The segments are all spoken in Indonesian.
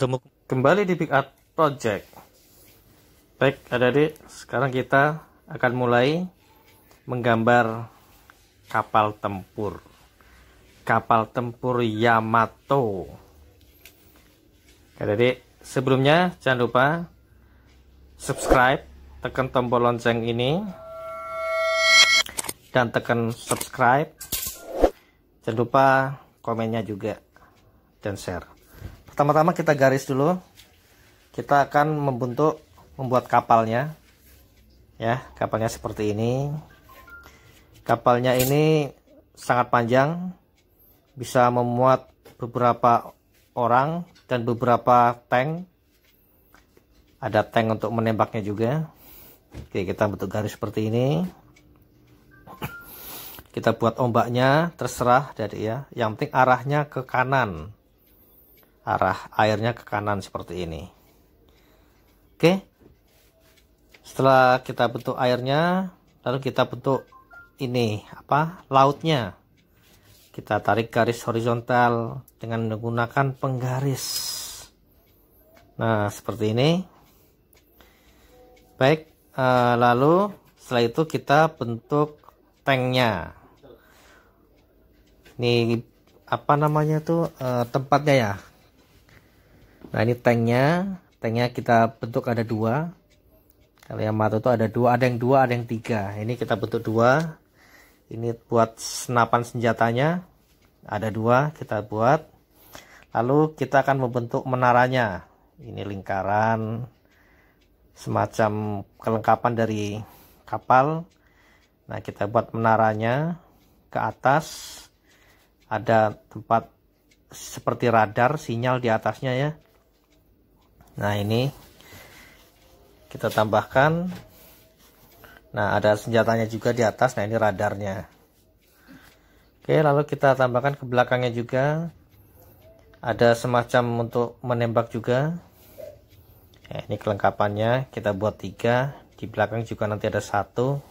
bertemu kembali di Big Art Project. Baik, ada adik sekarang kita akan mulai menggambar kapal tempur. Kapal tempur Yamato. Adik-adik, sebelumnya jangan lupa subscribe, tekan tombol lonceng ini, dan tekan subscribe. Jangan lupa komennya juga dan share. Pertama-tama kita garis dulu. Kita akan membentuk membuat kapalnya. Ya, kapalnya seperti ini. Kapalnya ini sangat panjang. Bisa memuat beberapa orang dan beberapa tank. Ada tank untuk menembaknya juga. Oke, kita bentuk garis seperti ini. Kita buat ombaknya terserah dari ya. Yang penting arahnya ke kanan arah airnya ke kanan seperti ini oke setelah kita bentuk airnya lalu kita bentuk ini apa lautnya kita tarik garis horizontal dengan menggunakan penggaris nah seperti ini baik e, lalu setelah itu kita bentuk tanknya ini apa namanya tuh e, tempatnya ya nah ini tanknya tanknya kita bentuk ada dua kalau yang matu itu ada dua ada yang dua ada yang tiga ini kita bentuk dua ini buat senapan senjatanya ada dua kita buat lalu kita akan membentuk menaranya ini lingkaran semacam kelengkapan dari kapal nah kita buat menaranya ke atas ada tempat seperti radar sinyal di atasnya ya nah ini kita tambahkan nah ada senjatanya juga di atas nah ini radarnya oke lalu kita tambahkan ke belakangnya juga ada semacam untuk menembak juga nah, ini kelengkapannya kita buat tiga di belakang juga nanti ada satu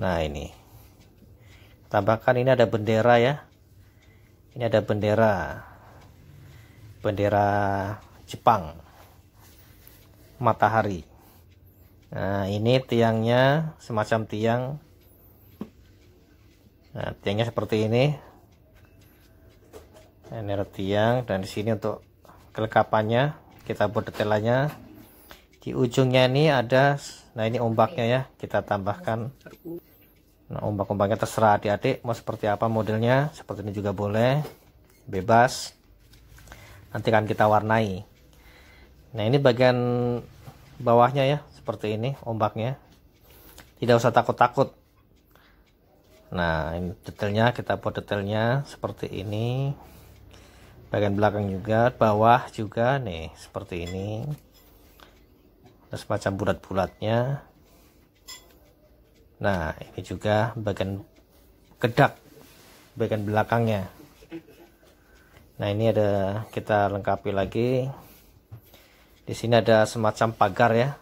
nah ini tambahkan ini ada bendera ya ini ada bendera bendera Jepang matahari nah ini tiangnya semacam tiang nah, tiangnya seperti ini nah, ini tiang dan di sini untuk kelengkapannya kita buat detailannya di ujungnya ini ada nah ini ombaknya ya kita tambahkan nah ombak-ombaknya terserah adik-adik mau seperti apa modelnya seperti ini juga boleh bebas nanti akan kita warnai Nah ini bagian bawahnya ya seperti ini ombaknya. Tidak usah takut-takut. Nah ini detailnya kita buat detailnya seperti ini. Bagian belakang juga, bawah juga nih seperti ini. Ada semacam bulat-bulatnya. Nah ini juga bagian kedak bagian belakangnya. Nah ini ada kita lengkapi lagi di sini ada semacam pagar ya.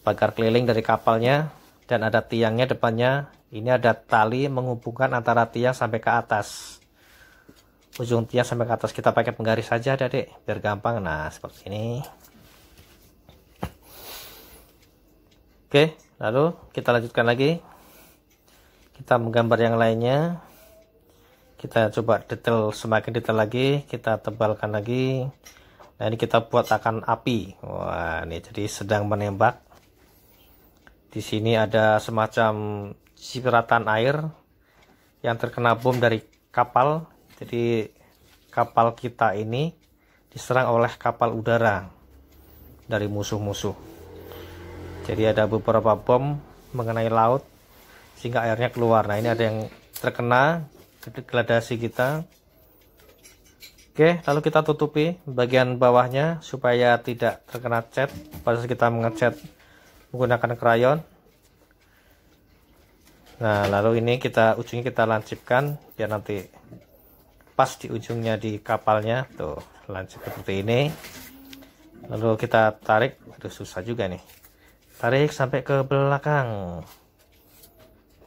Pagar keliling dari kapalnya dan ada tiangnya depannya. Ini ada tali menghubungkan antara tiang sampai ke atas. Ujung tiang sampai ke atas kita pakai penggaris saja, Adik, biar gampang. Nah, seperti ini. Oke, lalu kita lanjutkan lagi. Kita menggambar yang lainnya. Kita coba detail semakin detail lagi, kita tebalkan lagi Nah ini kita buat akan api. Wah ini jadi sedang menembak. Di sini ada semacam cipratan air yang terkena bom dari kapal. Jadi kapal kita ini diserang oleh kapal udara dari musuh-musuh. Jadi ada beberapa bom mengenai laut sehingga airnya keluar. Nah ini ada yang terkena degradasi kita. Oke, lalu kita tutupi bagian bawahnya supaya tidak terkena cat pada saat kita mengecat menggunakan krayon. Nah, lalu ini kita ujungnya kita lancipkan biar nanti pas di ujungnya di kapalnya tuh lancip seperti ini. Lalu kita tarik, aduh susah juga nih. Tarik sampai ke belakang.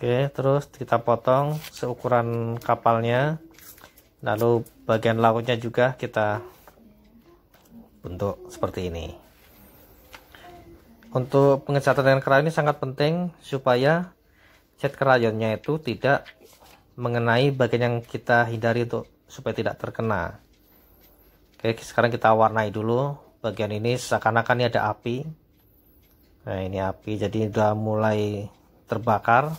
Oke, terus kita potong seukuran kapalnya lalu bagian lautnya juga kita bentuk seperti ini untuk pengecatan dengan krayon ini sangat penting supaya cat krayonnya itu tidak mengenai bagian yang kita hindari untuk supaya tidak terkena oke sekarang kita warnai dulu bagian ini seakan-akan ini ada api nah ini api jadi sudah mulai terbakar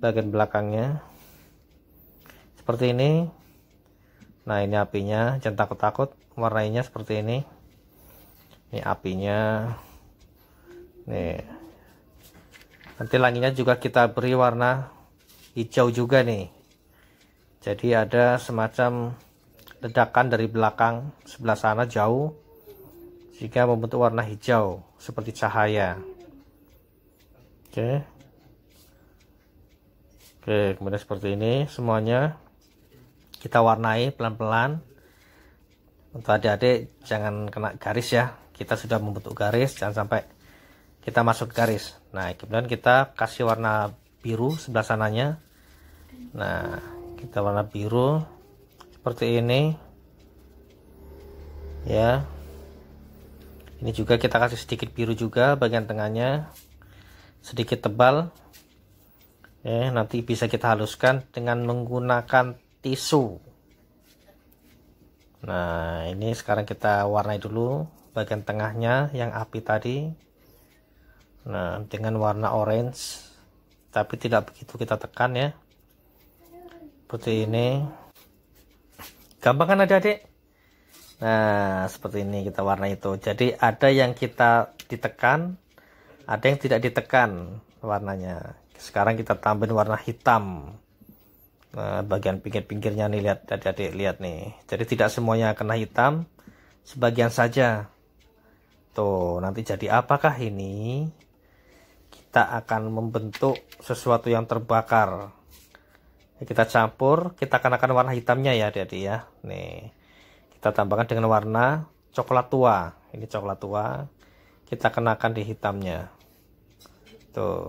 bagian belakangnya seperti ini nah ini apinya jangan takut-takut warnanya seperti ini ini apinya nih nanti langitnya juga kita beri warna hijau juga nih jadi ada semacam ledakan dari belakang sebelah sana jauh sehingga membentuk warna hijau seperti cahaya oke oke kemudian seperti ini semuanya kita warnai pelan-pelan untuk adik-adik jangan kena garis ya kita sudah membentuk garis jangan sampai kita masuk garis nah kemudian kita kasih warna biru sebelah sananya nah kita warna biru seperti ini ya ini juga kita kasih sedikit biru juga bagian tengahnya sedikit tebal eh nanti bisa kita haluskan dengan menggunakan tisu nah ini sekarang kita warnai dulu bagian tengahnya yang api tadi nah dengan warna orange tapi tidak begitu kita tekan ya seperti ini gampang kan adik-adik nah seperti ini kita warna itu jadi ada yang kita ditekan ada yang tidak ditekan warnanya sekarang kita tambahin warna hitam Eh, bagian pinggir-pinggirnya nih lihat tadi adik lihat nih. Jadi tidak semuanya kena hitam, sebagian saja. Tuh, nanti jadi apakah ini? Kita akan membentuk sesuatu yang terbakar. Kita campur, kita kenakan warna hitamnya ya adik ya. Nih. Kita tambahkan dengan warna coklat tua. Ini coklat tua. Kita kenakan di hitamnya. Tuh,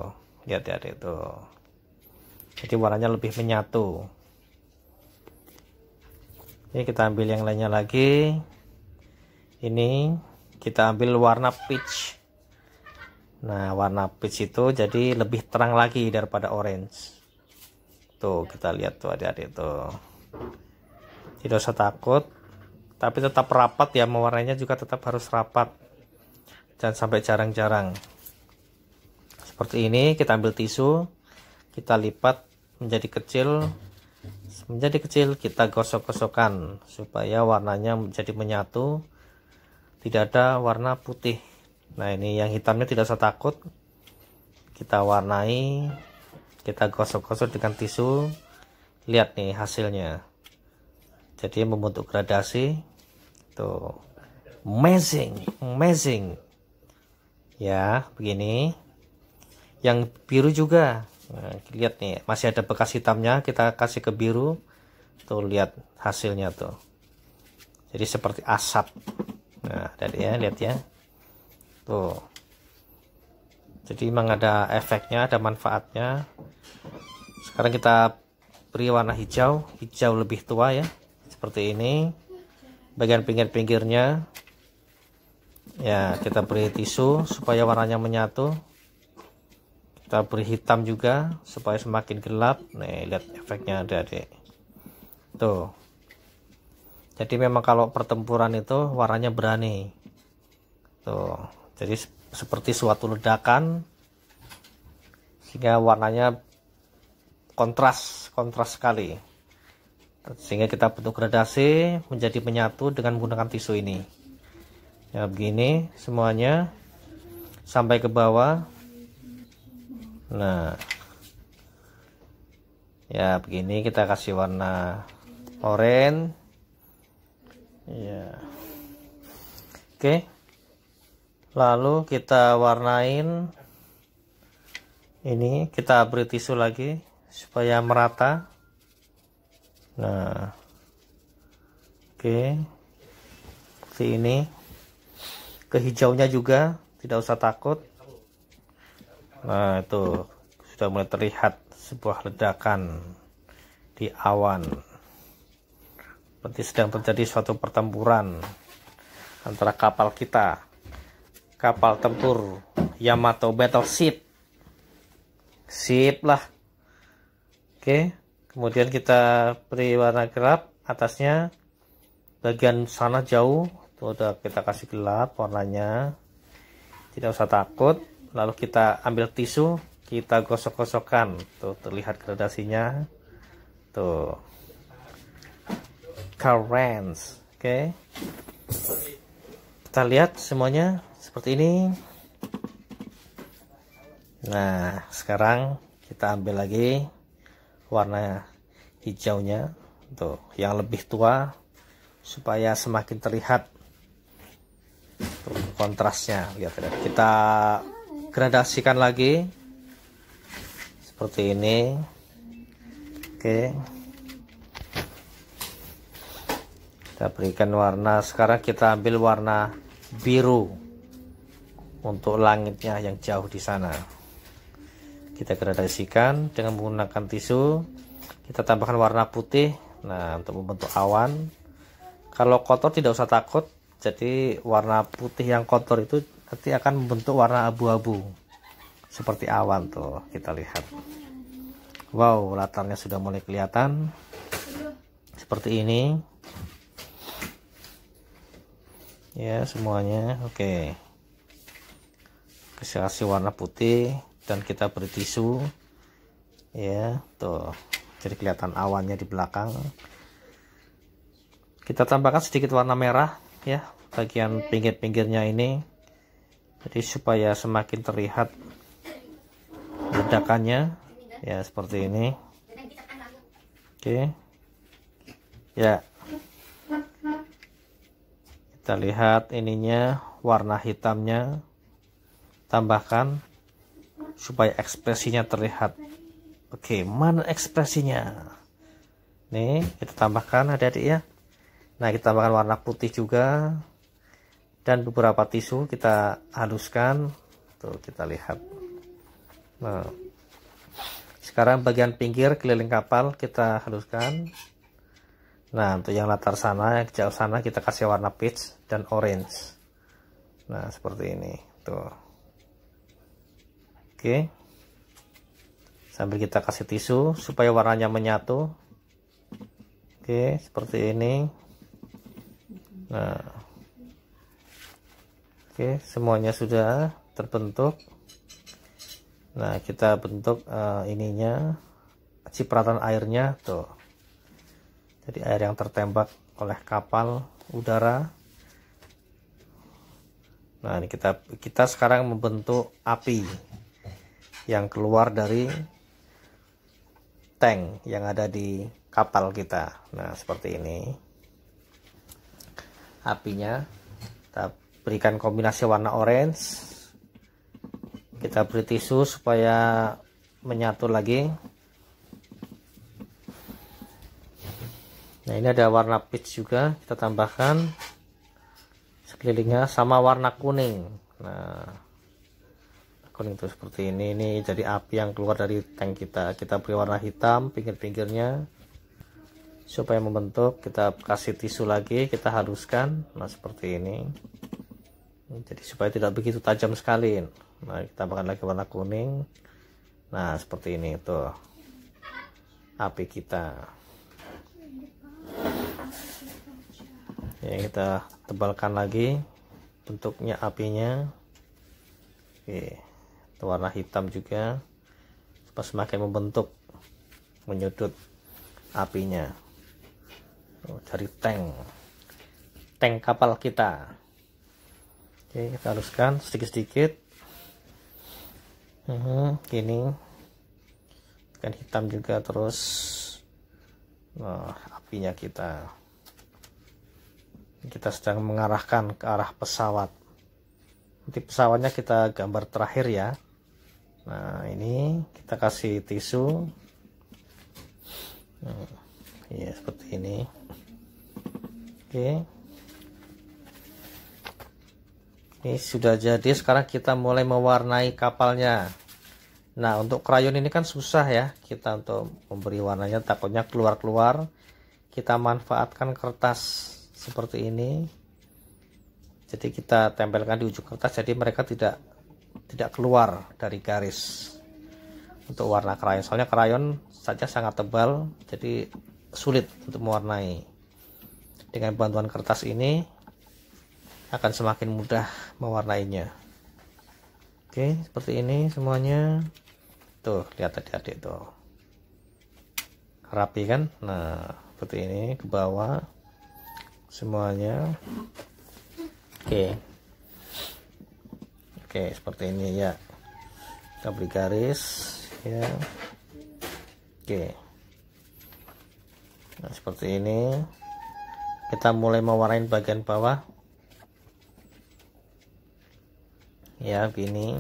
lihat ya itu tuh jadi warnanya lebih menyatu ini kita ambil yang lainnya lagi ini kita ambil warna peach nah warna peach itu jadi lebih terang lagi daripada orange tuh kita lihat tuh ada adik tuh tidak usah takut tapi tetap rapat ya mewarnainya juga tetap harus rapat jangan sampai jarang-jarang seperti ini kita ambil tisu kita lipat menjadi kecil menjadi kecil kita gosok-gosokkan supaya warnanya menjadi menyatu tidak ada warna putih nah ini yang hitamnya tidak usah takut kita warnai kita gosok-gosok dengan tisu lihat nih hasilnya jadi membentuk gradasi tuh amazing amazing ya begini yang biru juga Nah, lihat nih, masih ada bekas hitamnya, kita kasih ke biru. Tuh lihat hasilnya tuh. Jadi seperti asap. Nah, tadi ya, lihat ya. Tuh. Jadi memang ada efeknya, ada manfaatnya. Sekarang kita beri warna hijau, hijau lebih tua ya. Seperti ini. Bagian pinggir-pinggirnya ya kita beri tisu supaya warnanya menyatu kita beri hitam juga supaya semakin gelap nih lihat efeknya ada adik tuh jadi memang kalau pertempuran itu warnanya berani tuh jadi seperti suatu ledakan sehingga warnanya kontras kontras sekali sehingga kita butuh gradasi menjadi menyatu dengan menggunakan tisu ini ya begini semuanya sampai ke bawah nah ya begini kita kasih warna oranye ya oke lalu kita warnain ini kita beri tisu lagi supaya merata nah oke seperti ini ke juga tidak usah takut Nah itu sudah mulai terlihat sebuah ledakan di awan. Seperti sedang terjadi suatu pertempuran antara kapal kita, kapal tempur Yamato Ship, Sip lah. Oke, kemudian kita beri warna gelap atasnya. Bagian sana jauh, tuh udah kita kasih gelap warnanya. Tidak usah takut lalu kita ambil tisu kita gosok-gosokkan tuh terlihat gradasinya tuh currents oke okay. kita lihat semuanya seperti ini nah sekarang kita ambil lagi warna hijaunya tuh yang lebih tua supaya semakin terlihat tuh, kontrasnya lihat, lihat. kita gradasikan lagi seperti ini oke kita berikan warna sekarang kita ambil warna biru untuk langitnya yang jauh di sana kita gradasikan dengan menggunakan tisu kita tambahkan warna putih nah untuk membentuk awan kalau kotor tidak usah takut jadi warna putih yang kotor itu nanti akan membentuk warna abu-abu seperti awan tuh kita lihat wow latarnya sudah mulai kelihatan seperti ini ya semuanya oke okay. kasih warna putih dan kita beri tisu ya tuh jadi kelihatan awannya di belakang kita tambahkan sedikit warna merah ya bagian pinggir-pinggirnya ini jadi supaya semakin terlihat ledakannya ya seperti ini oke ya kita lihat ininya warna hitamnya tambahkan supaya ekspresinya terlihat oke mana ekspresinya nih kita tambahkan adik-adik ya nah kita tambahkan warna putih juga dan beberapa tisu kita haluskan tuh kita lihat nah sekarang bagian pinggir keliling kapal kita haluskan nah untuk yang latar sana yang jauh sana kita kasih warna peach dan orange nah seperti ini tuh oke sambil kita kasih tisu supaya warnanya menyatu oke seperti ini nah Oke, semuanya sudah terbentuk. Nah, kita bentuk uh, ininya cipratan airnya tuh. Jadi air yang tertembak oleh kapal udara. Nah, ini kita kita sekarang membentuk api yang keluar dari tank yang ada di kapal kita. Nah, seperti ini. Apinya tapi berikan kombinasi warna orange kita beri tisu supaya menyatu lagi nah ini ada warna peach juga kita tambahkan sekelilingnya sama warna kuning nah kuning itu seperti ini ini jadi api yang keluar dari tank kita kita beri warna hitam pinggir-pinggirnya supaya membentuk kita kasih tisu lagi kita haluskan nah seperti ini jadi supaya tidak begitu tajam sekali nah kita tambahkan lagi warna kuning nah seperti ini itu api kita ya kita tebalkan lagi bentuknya apinya oke itu warna hitam juga supaya semakin membentuk menyudut apinya dari tank tank kapal kita Oke, kita haluskan sedikit-sedikit. Hmm, gini. kan hitam juga terus. Nah, apinya kita kita sedang mengarahkan ke arah pesawat. Nanti pesawatnya kita gambar terakhir ya. Nah, ini kita kasih tisu. Hmm, ya, seperti ini. Oke. Okay. ini sudah jadi sekarang kita mulai mewarnai kapalnya nah untuk krayon ini kan susah ya kita untuk memberi warnanya takutnya keluar-keluar kita manfaatkan kertas seperti ini jadi kita tempelkan di ujung kertas jadi mereka tidak tidak keluar dari garis untuk warna krayon soalnya krayon saja sangat tebal jadi sulit untuk mewarnai dengan bantuan kertas ini akan semakin mudah mewarnainya oke seperti ini semuanya tuh lihat adik-adik tuh rapi kan nah seperti ini ke bawah semuanya oke oke seperti ini ya kita beri garis ya oke nah seperti ini kita mulai mewarnai bagian bawah ya gini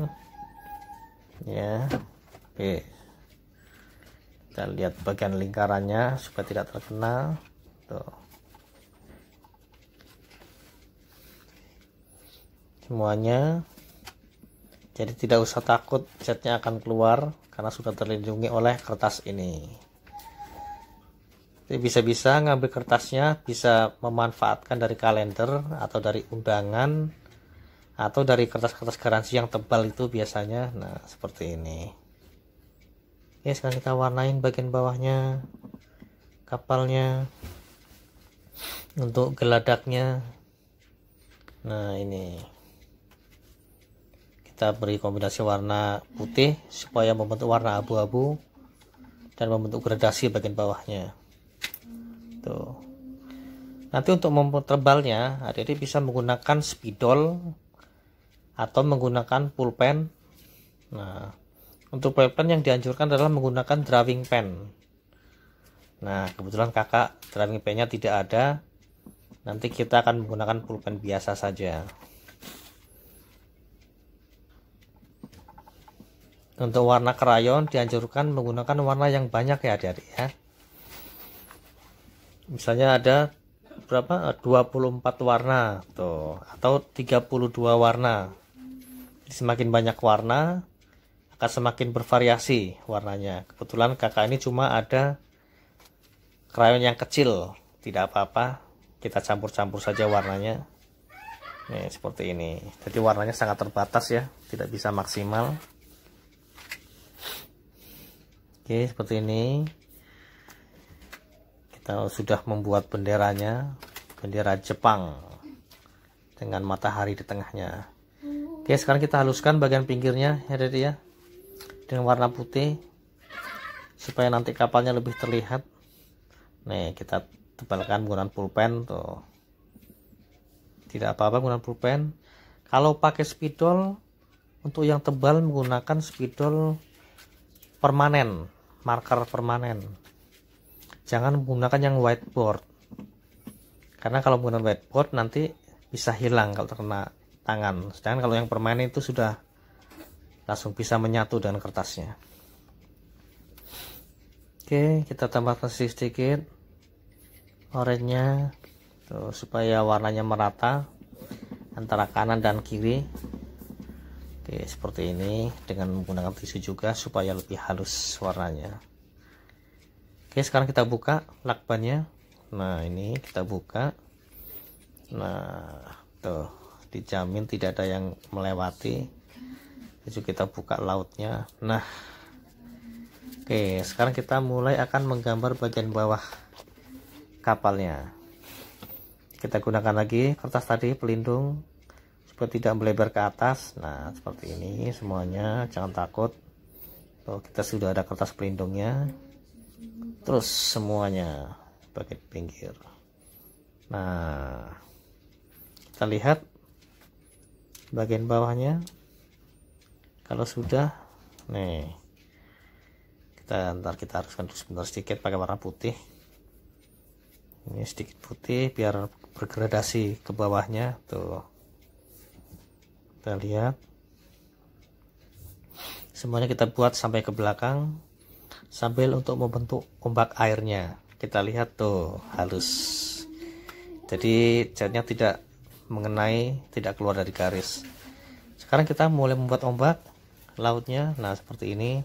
ya oke kita lihat bagian lingkarannya supaya tidak terkena tuh semuanya jadi tidak usah takut catnya akan keluar karena sudah terlindungi oleh kertas ini bisa-bisa ngambil kertasnya bisa memanfaatkan dari kalender atau dari undangan atau dari kertas-kertas garansi yang tebal itu biasanya nah seperti ini ya sekarang kita warnain bagian bawahnya kapalnya untuk geladaknya nah ini kita beri kombinasi warna putih supaya membentuk warna abu-abu dan membentuk gradasi bagian bawahnya tuh nanti untuk mempertebalnya adik-adik bisa menggunakan spidol atau menggunakan pulpen. Nah, untuk pulpen yang dianjurkan adalah menggunakan drawing pen. Nah, kebetulan kakak drawing pennya tidak ada. Nanti kita akan menggunakan pulpen biasa saja. Untuk warna krayon dianjurkan menggunakan warna yang banyak ya adik-adik ya. Misalnya ada berapa? 24 eh, warna tuh atau 32 warna semakin banyak warna akan semakin bervariasi warnanya. Kebetulan kakak ini cuma ada krayon yang kecil, tidak apa-apa. Kita campur-campur saja warnanya. Nih, seperti ini. Jadi warnanya sangat terbatas ya, tidak bisa maksimal. Oke, seperti ini. Kita sudah membuat benderanya, bendera Jepang dengan matahari di tengahnya. Oke, sekarang kita haluskan bagian pinggirnya ya Dede ya. Dengan warna putih supaya nanti kapalnya lebih terlihat. Nih, kita tebalkan menggunakan pulpen tuh. Tidak apa-apa menggunakan pulpen. Kalau pakai spidol untuk yang tebal menggunakan spidol permanen, marker permanen. Jangan menggunakan yang whiteboard. Karena kalau menggunakan whiteboard nanti bisa hilang kalau terkena tangan sedangkan kalau yang permanen itu sudah langsung bisa menyatu dengan kertasnya oke kita tambahkan sedikit orange tuh, supaya warnanya merata antara kanan dan kiri Oke, seperti ini dengan menggunakan tisu juga supaya lebih halus warnanya. Oke, sekarang kita buka lakbannya. Nah, ini kita buka. Nah, tuh dijamin tidak ada yang melewati itu kita buka lautnya nah oke sekarang kita mulai akan menggambar bagian bawah kapalnya kita gunakan lagi kertas tadi pelindung supaya tidak melebar ke atas nah seperti ini semuanya jangan takut kalau kita sudah ada kertas pelindungnya terus semuanya bagian pinggir nah kita lihat bagian bawahnya kalau sudah nih kita ntar kita haruskan sebentar sedikit pakai warna putih ini sedikit putih biar bergradasi ke bawahnya tuh kita lihat semuanya kita buat sampai ke belakang sambil untuk membentuk ombak airnya kita lihat tuh halus jadi catnya tidak mengenai tidak keluar dari garis sekarang kita mulai membuat ombak lautnya nah seperti ini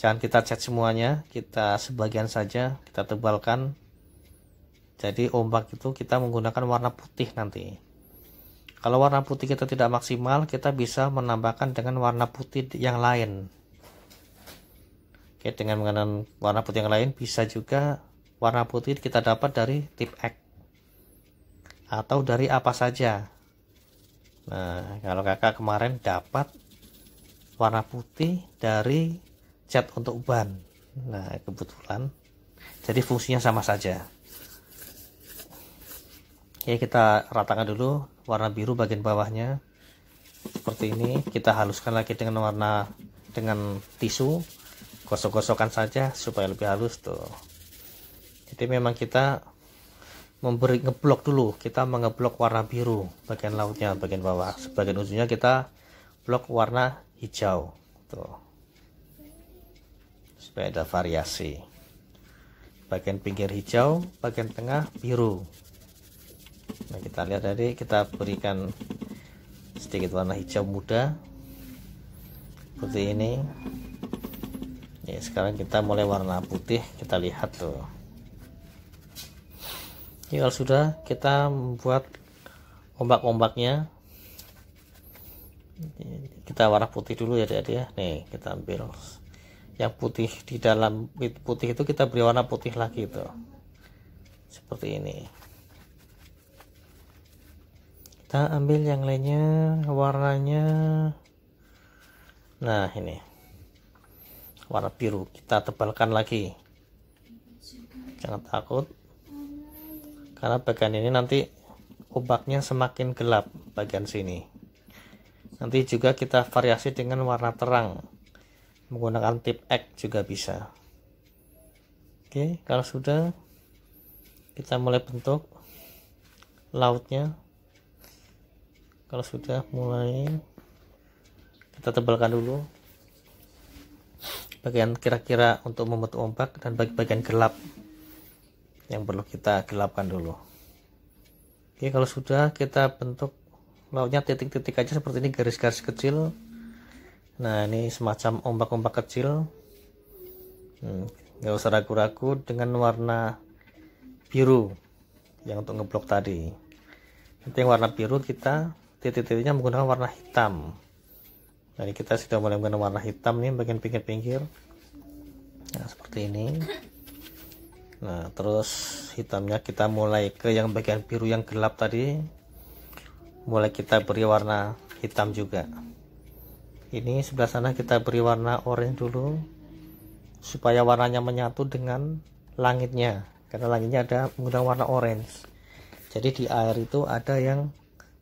jangan kita cat semuanya kita sebagian saja kita tebalkan jadi ombak itu kita menggunakan warna putih nanti kalau warna putih kita tidak maksimal kita bisa menambahkan dengan warna putih yang lain Oke, dengan menggunakan warna putih yang lain bisa juga warna putih kita dapat dari tip X atau dari apa saja nah kalau kakak kemarin dapat warna putih dari cat untuk ban nah kebetulan jadi fungsinya sama saja Oke, kita ratakan dulu warna biru bagian bawahnya seperti ini kita haluskan lagi dengan warna dengan tisu gosok-gosokan saja supaya lebih halus tuh jadi memang kita memberi ngeblok dulu kita mengeblok warna biru bagian lautnya bagian bawah sebagian ujungnya kita blok warna hijau tuh supaya ada variasi bagian pinggir hijau bagian tengah biru nah kita lihat tadi kita berikan sedikit warna hijau muda seperti ini ya sekarang kita mulai warna putih kita lihat tuh ini kalau sudah kita membuat ombak-ombaknya kita warna putih dulu ya adik-adik ya nih kita ambil yang putih di dalam putih itu kita beri warna putih lagi itu seperti ini kita ambil yang lainnya warnanya nah ini warna biru kita tebalkan lagi jangan takut karena bagian ini nanti ombaknya semakin gelap bagian sini nanti juga kita variasi dengan warna terang menggunakan tip X juga bisa oke kalau sudah kita mulai bentuk lautnya kalau sudah mulai kita tebalkan dulu bagian kira-kira untuk membentuk ombak dan bagian gelap yang perlu kita gelapkan dulu oke kalau sudah kita bentuk lautnya titik-titik aja seperti ini garis-garis kecil nah ini semacam ombak-ombak kecil hmm, usah ragu-ragu dengan warna biru yang untuk ngeblok tadi nanti yang warna biru kita titik-titiknya menggunakan warna hitam jadi kita sudah mulai menggunakan warna hitam nih bagian pinggir-pinggir nah seperti ini nah terus hitamnya kita mulai ke yang bagian biru yang gelap tadi mulai kita beri warna hitam juga ini sebelah sana kita beri warna orange dulu supaya warnanya menyatu dengan langitnya karena langitnya ada menggunakan warna orange jadi di air itu ada yang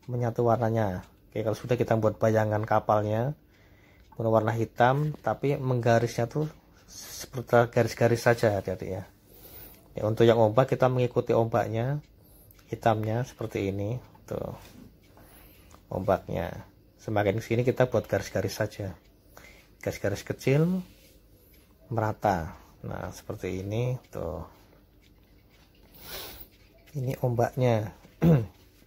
menyatu warnanya Oke, kalau sudah kita buat bayangan kapalnya warna hitam tapi menggarisnya tuh seperti garis-garis saja hati-hati ya ya, untuk yang ombak kita mengikuti ombaknya hitamnya seperti ini tuh ombaknya semakin sini kita buat garis-garis saja garis-garis kecil merata nah seperti ini tuh ini ombaknya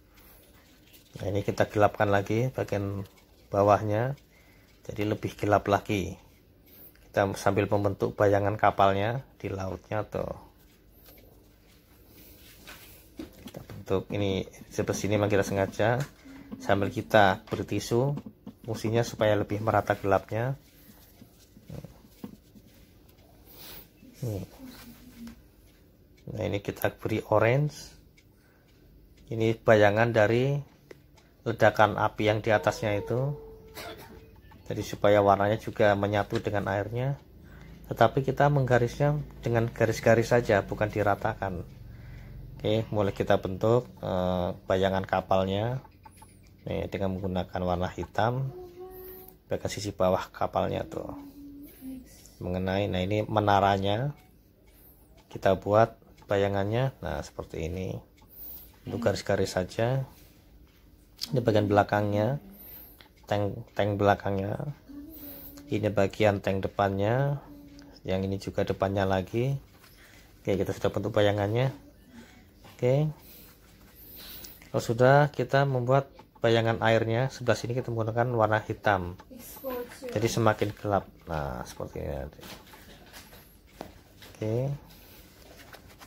nah ini kita gelapkan lagi bagian bawahnya jadi lebih gelap lagi kita sambil membentuk bayangan kapalnya di lautnya tuh untuk ini seperti sini memang kita sengaja sambil kita bertisu fungsinya supaya lebih merata gelapnya hmm. nah ini kita beri orange ini bayangan dari ledakan api yang di atasnya itu jadi supaya warnanya juga menyatu dengan airnya tetapi kita menggarisnya dengan garis-garis saja bukan diratakan Oke, mulai kita bentuk uh, bayangan kapalnya. Nih, dengan menggunakan warna hitam bagian sisi bawah kapalnya tuh. Mengenai nah ini menaranya kita buat bayangannya. Nah, seperti ini. Untuk garis-garis saja. Ini bagian belakangnya. Tank tank belakangnya. Ini bagian tank depannya. Yang ini juga depannya lagi. Oke, kita sudah bentuk bayangannya. Oke. Kalau sudah kita membuat bayangan airnya sebelah sini kita menggunakan warna hitam. Jadi semakin gelap. Nah, seperti ini. Oke.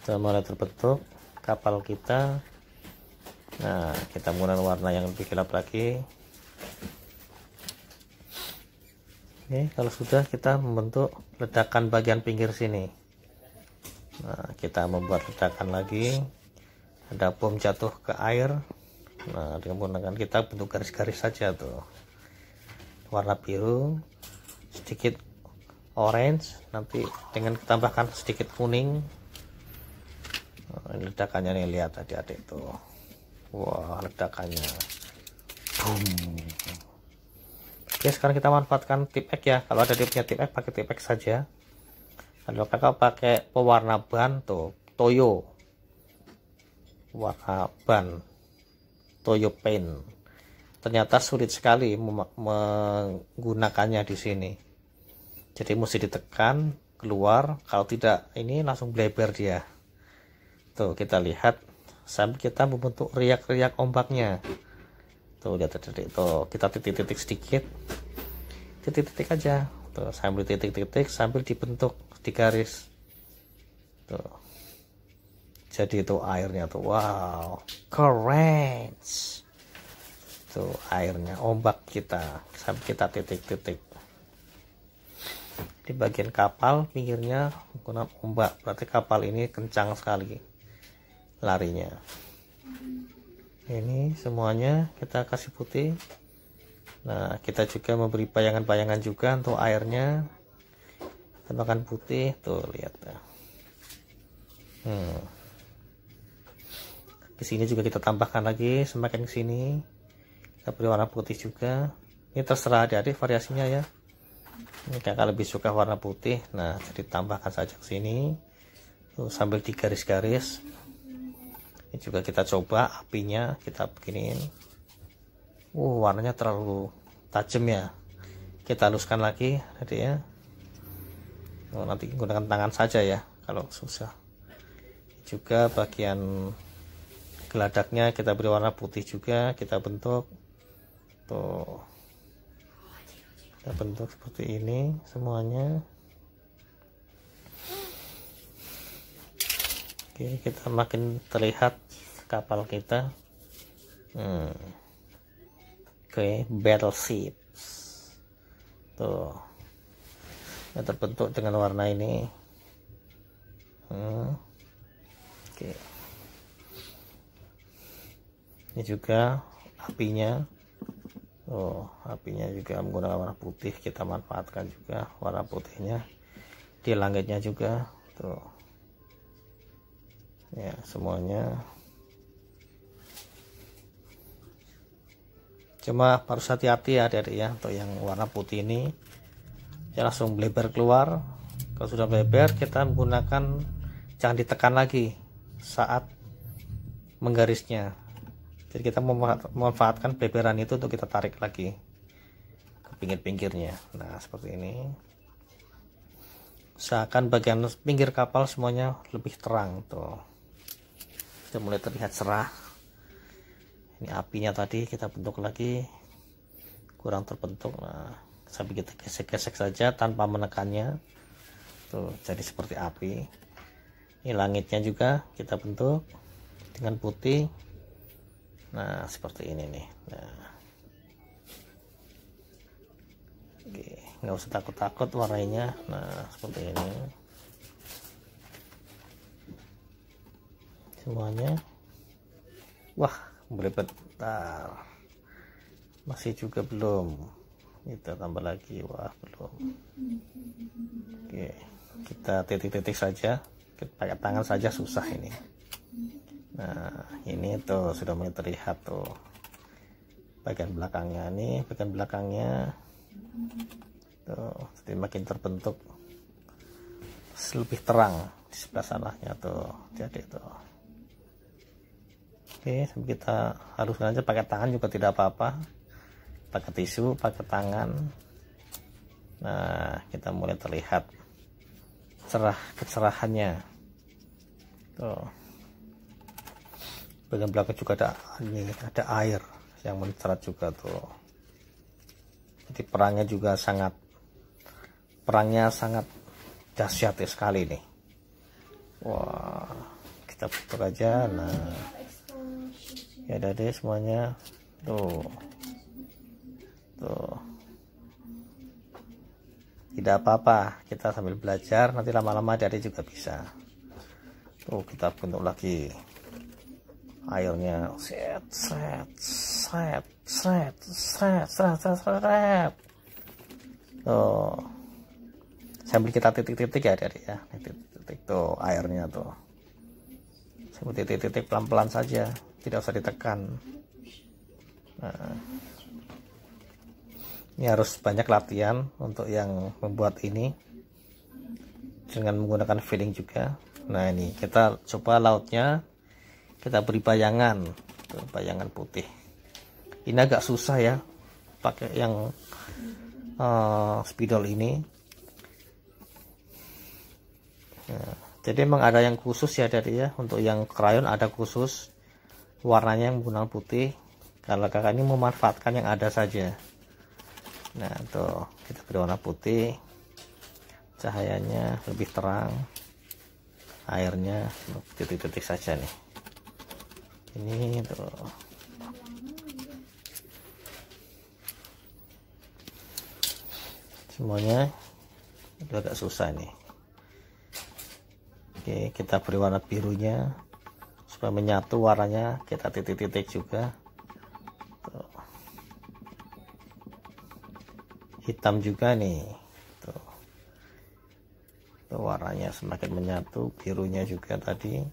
Kita mulai terbentuk kapal kita. Nah, kita menggunakan warna yang lebih gelap lagi. Oke, kalau sudah kita membentuk ledakan bagian pinggir sini. Nah, kita membuat ledakan lagi ada bom jatuh ke air nah dengan menggunakan kita bentuk garis-garis saja tuh warna biru sedikit orange nanti dengan ditambahkan sedikit kuning nah, ini ledakannya nih lihat tadi adik itu. wah ledakannya boom Oke, sekarang kita manfaatkan tipek ya kalau ada dia punya tip pakai tipek saja kalau kakak pakai pewarna ban tuh toyo ban toyo paint ternyata sulit sekali menggunakannya di sini jadi mesti ditekan keluar kalau tidak ini langsung bleber dia tuh kita lihat sampai kita membentuk riak-riak ombaknya tuh lihat titik tuh kita titik-titik sedikit titik-titik aja tuh sambil titik-titik sambil dibentuk di garis tuh jadi itu airnya tuh wow keren tuh airnya ombak kita sampai kita titik-titik di bagian kapal pinggirnya menggunakan ombak berarti kapal ini kencang sekali larinya ini semuanya kita kasih putih nah kita juga memberi bayangan-bayangan juga untuk airnya tambahkan putih tuh lihat hmm di sini juga kita tambahkan lagi semakin ke sini kita beri warna putih juga ini terserah adik variasinya ya ini kakak lebih suka warna putih nah jadi tambahkan saja ke sini Tuh, sambil digaris-garis ini juga kita coba apinya kita beginin uh warnanya terlalu tajam ya kita haluskan lagi nanti ya oh, nanti gunakan tangan saja ya kalau susah juga bagian geladaknya kita beri warna putih juga kita bentuk tuh kita bentuk seperti ini semuanya oke kita makin terlihat kapal kita hmm. oke battleship tuh kita terbentuk dengan warna ini hmm. oke ini juga apinya oh apinya juga menggunakan warna putih kita manfaatkan juga warna putihnya di langitnya juga tuh ya semuanya cuma harus hati-hati ya dari ya untuk yang warna putih ini ya langsung bleber keluar kalau sudah bleber kita menggunakan jangan ditekan lagi saat menggarisnya jadi kita memanfaatkan bleberan itu untuk kita tarik lagi ke pinggir-pinggirnya nah seperti ini usahakan bagian pinggir kapal semuanya lebih terang tuh kita mulai terlihat cerah ini apinya tadi kita bentuk lagi kurang terbentuk nah sampai kita gesek-gesek saja tanpa menekannya tuh jadi seperti api ini langitnya juga kita bentuk dengan putih nah seperti ini nih nah oke nggak usah takut-takut warnanya nah seperti ini semuanya wah berlipat nah, masih juga belum kita tambah lagi wah belum oke kita titik-titik saja kita pakai tangan saja susah ini nah ini tuh sudah mulai terlihat tuh bagian belakangnya nih bagian belakangnya tuh jadi makin terbentuk lebih terang di sebelah sananya tuh jadi tuh oke kita harus aja pakai tangan juga tidak apa-apa pakai tisu pakai tangan nah kita mulai terlihat cerah kecerahannya tuh bagian belakang juga ada ini ada air yang mencerat juga tuh jadi perangnya juga sangat perangnya sangat dahsyat sekali nih wah kita putar aja nah ya ada deh semuanya tuh tuh tidak apa-apa kita sambil belajar nanti lama-lama dari juga bisa tuh kita bentuk lagi airnya set set set set set set set set tuh sambil kita titik-titik ya dari ya titik-titik tuh airnya tuh sambil titik-titik pelan-pelan saja tidak usah ditekan nah, ini harus banyak latihan untuk yang membuat ini dengan menggunakan feeling juga nah ini kita coba lautnya kita beri bayangan bayangan putih ini agak susah ya pakai yang uh, spidol ini ya, jadi memang ada yang khusus ya dari ya untuk yang krayon ada khusus warnanya yang menggunakan putih kalau kakak ini memanfaatkan yang ada saja nah tuh kita beri warna putih cahayanya lebih terang airnya titik-titik saja nih ini tuh semuanya itu agak susah nih oke kita beri warna birunya supaya menyatu warnanya kita titik-titik juga hitam juga nih tuh. tuh warnanya semakin menyatu birunya juga tadi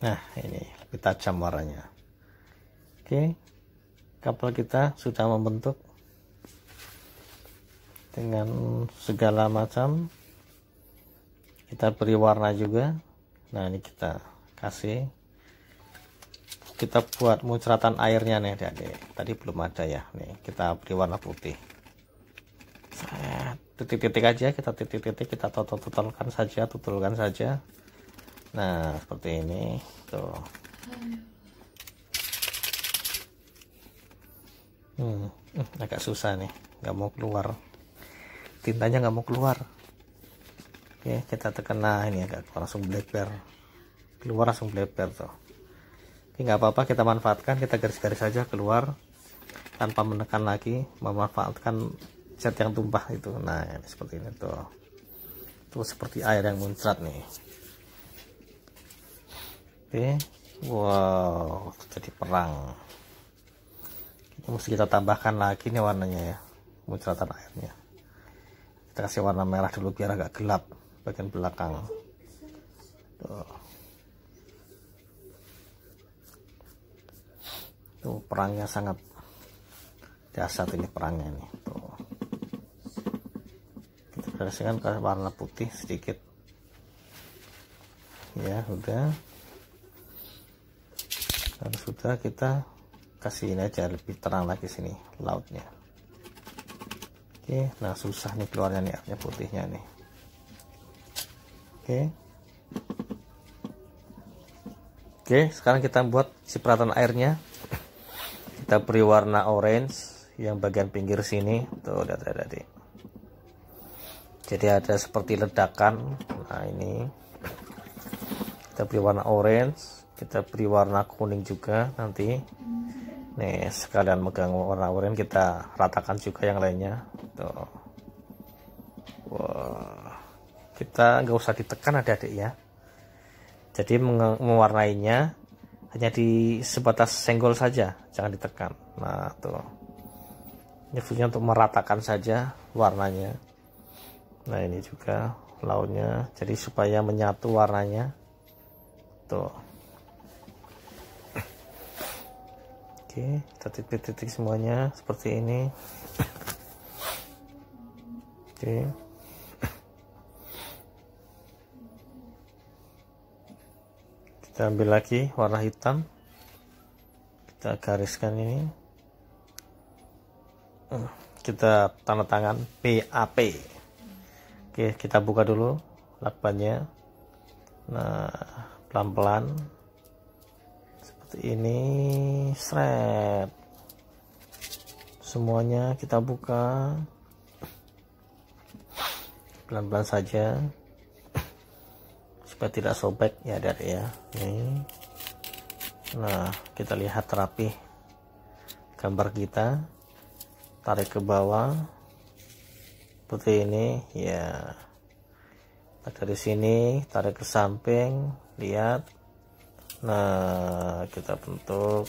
Nah, ini kita tajam warnanya. Oke. Kapal kita sudah membentuk dengan segala macam. Kita beri warna juga. Nah, ini kita kasih kita buat muncratan airnya nih adik-adik tadi belum ada ya nih kita beri warna putih titik-titik aja kita titik-titik kita total-totalkan saja tutulkan saja Nah, seperti ini. Tuh. Hmm, hmm, agak susah nih. Nggak mau keluar. Tintanya nggak mau keluar. Oke, kita tekan. Nah, ini agak langsung bleber. Keluar langsung bleber tuh. Oke, nggak apa-apa. Kita manfaatkan. Kita garis-garis saja -garis keluar. Tanpa menekan lagi. Memanfaatkan cat yang tumpah itu. Nah, ini seperti ini tuh. Tuh seperti air yang muncrat nih. Oke, wow, jadi perang. Kita mesti kita tambahkan lagi nih warnanya ya, muncratan airnya. Kita kasih warna merah dulu biar agak gelap bagian belakang. Tuh. Tuh perangnya sangat dasar ini perangnya nih. Tuh. Kita kasihkan warna putih sedikit. Ya, udah dan sudah kita kasih ini aja lebih terang lagi sini lautnya oke nah susah nih keluarnya nih artinya putihnya nih oke oke sekarang kita buat si peralatan airnya kita beri warna orange yang bagian pinggir sini tuh lihat tadi jadi ada seperti ledakan nah ini kita beri warna orange kita beri warna kuning juga nanti nih sekalian megang warna oranye kita ratakan juga yang lainnya tuh wah kita nggak usah ditekan adik-adik ya jadi mewarnainya hanya di sebatas senggol saja jangan ditekan nah tuh ini fungsinya untuk meratakan saja warnanya nah ini juga launya jadi supaya menyatu warnanya tuh Oke, kita titik-titik semuanya seperti ini. Oke. Kita ambil lagi warna hitam. Kita gariskan ini. Kita tanda tangan PAP. Oke, kita buka dulu lakbannya. Nah, pelan-pelan ini seret semuanya kita buka pelan-pelan saja supaya tidak sobek ya dari ya ini nah kita lihat terapi gambar kita tarik ke bawah putih ini ya dari sini tarik ke samping lihat nah kita bentuk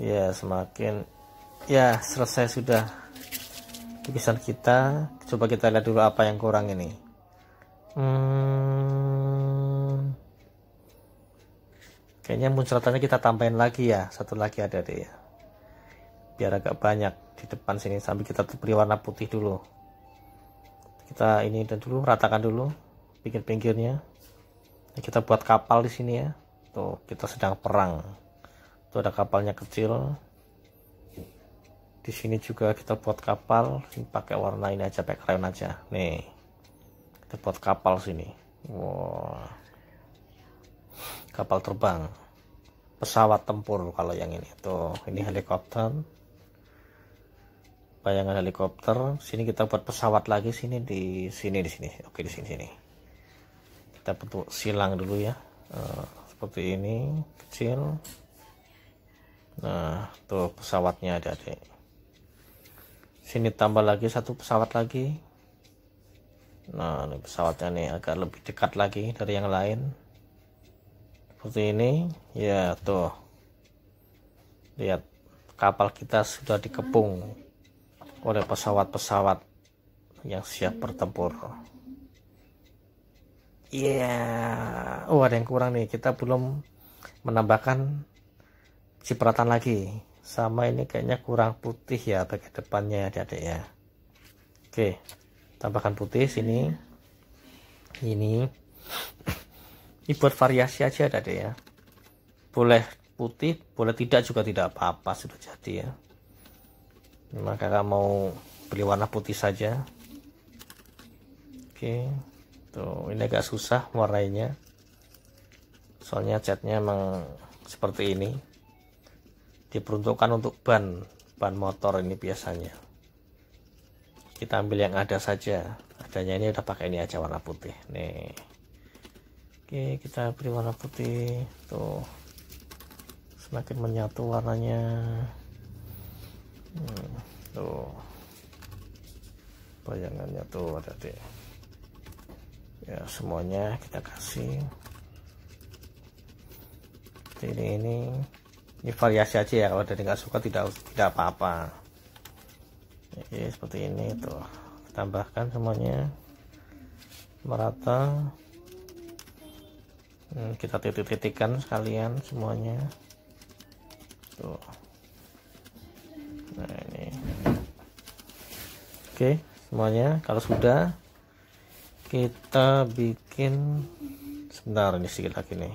ya semakin ya selesai sudah lukisan kita coba kita lihat dulu apa yang kurang ini hmm, kayaknya muncratannya kita tambahin lagi ya satu lagi ada deh ya biar agak banyak di depan sini sambil kita beri warna putih dulu kita ini dan dulu ratakan dulu pinggir-pinggirnya kita buat kapal di sini ya Tuh, gitu. kita sedang perang. Tuh ada kapalnya kecil. Di sini juga kita buat kapal, ini pakai warna ini aja, pakai krayon aja. Nih. Kita buat kapal sini. Wow. Kapal terbang. Pesawat tempur kalau yang ini. Tuh, ini helikopter. Bayangan helikopter. Sini kita buat pesawat lagi sini di sini di sini. Oke, di sini sini. Kita bentuk silang dulu ya. Eh, seperti ini kecil nah tuh pesawatnya ada di sini tambah lagi satu pesawat lagi nah ini pesawatnya nih agak lebih dekat lagi dari yang lain seperti ini ya tuh lihat kapal kita sudah dikepung oleh pesawat-pesawat yang siap bertempur Iya, yeah. oh ada yang kurang nih. Kita belum menambahkan cipratan lagi. Sama ini kayaknya kurang putih ya bagian depannya adik-adik ya. Oke, tambahkan putih sini. Ini. Ini buat variasi aja adik-adik ya. Boleh putih, boleh tidak juga tidak apa-apa sudah jadi ya. Maka kakak mau beli warna putih saja. Oke tuh gitu. ini agak susah warnanya soalnya catnya emang seperti ini diperuntukkan untuk ban ban motor ini biasanya kita ambil yang ada saja adanya ini udah pakai ini aja warna putih nih oke kita beri warna putih tuh semakin menyatu warnanya hmm, tuh bayangannya tuh ada deh ya semuanya kita kasih Jadi ini ini ini variasi aja ya kalau dari nggak suka tidak tidak apa-apa seperti ini tuh tambahkan semuanya merata hmm, kita titik-titikkan sekalian semuanya tuh nah ini oke semuanya kalau sudah kita bikin sebentar ini sedikit lagi nih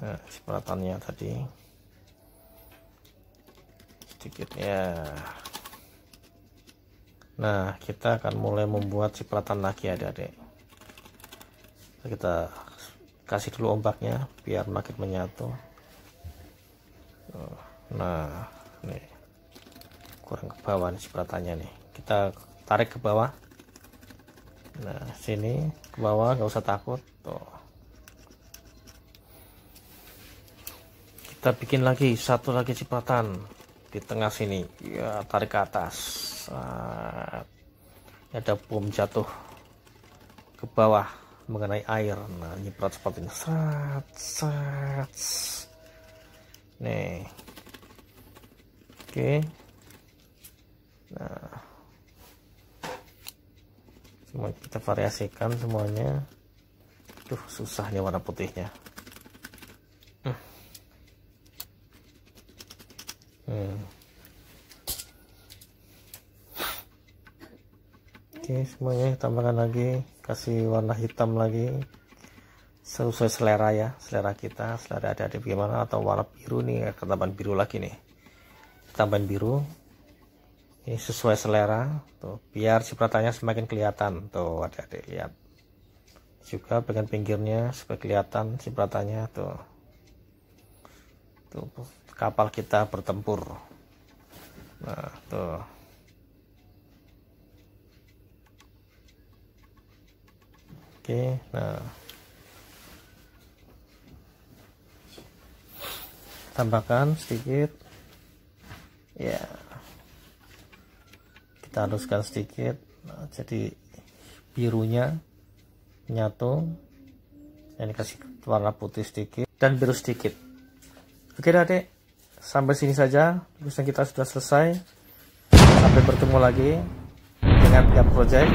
nah, sepatannya tadi sedikit ya nah kita akan mulai membuat cipratan lagi adik-adik kita kasih dulu ombaknya biar makin menyatu oh, nah ini kurang ke bawah nih nih kita tarik ke bawah nah sini ke bawah nggak usah takut tuh kita bikin lagi satu lagi cipratan di tengah sini ya tarik ke atas nah, ada bom jatuh ke bawah mengenai air nah nyiprat seperti ini sat sat nih oke nah cuma kita variasikan semuanya tuh susahnya warna putihnya hmm. hmm. oke semuanya tambahkan lagi kasih warna hitam lagi sesuai selera ya selera kita selera ada adik bagaimana atau warna biru nih ketambahan biru lagi nih tambahan biru ini sesuai selera tuh biar cipratannya semakin kelihatan tuh adik-adik lihat juga bagian pinggirnya supaya kelihatan cipratannya tuh tuh kapal kita bertempur nah tuh oke nah tambahkan sedikit ya yeah kita haluskan sedikit nah, jadi birunya nyatu dan kasih warna putih sedikit dan biru sedikit oke adik sampai sini saja tulisan kita sudah selesai sampai bertemu lagi dengan tiap project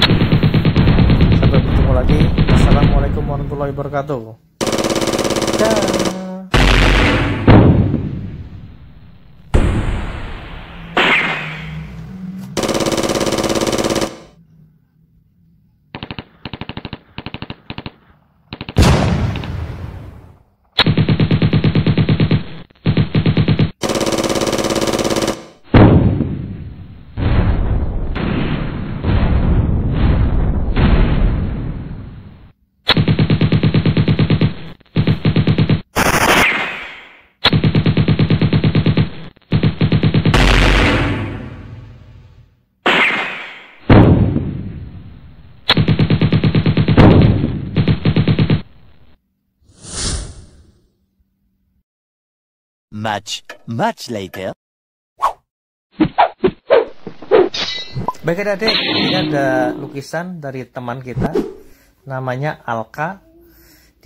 sampai bertemu lagi assalamualaikum warahmatullahi wabarakatuh much, much later. Baik adik, ini ada lukisan dari teman kita namanya Alka.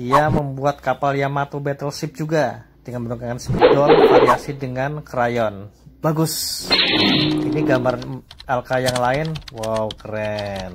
Dia membuat kapal Yamato Battleship juga dengan menggunakan spidol variasi dengan krayon. Bagus. Ini gambar Alka yang lain. Wow, keren.